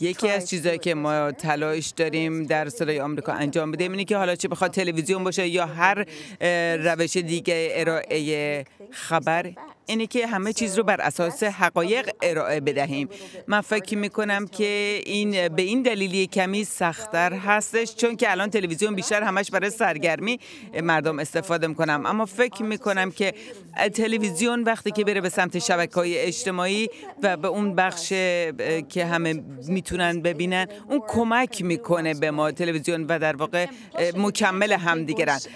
یکی از چیزایی که ما تلاش داریم در صدای آمریکا انجام بدیم اینه که حالا چه بخواد تلویزیون باشه یا هر روش دیگه ارائه خبر اینه که همه چیز رو بر اساس حقایق ارائه بدهیم من فکر کنم که این به این دلیلی کمی سختتر هستش چون که الان تلویزیون بیشتر همش برای سرگرمی مردم استفاده میکنم اما فکر کنم که تلویزیون وقتی که بره به سمت شبکه های اجتماعی و به اون بخش که همه میتونن ببینن اون کمک میکنه به ما تلویزیون و در واقع مکمل هم دیگرن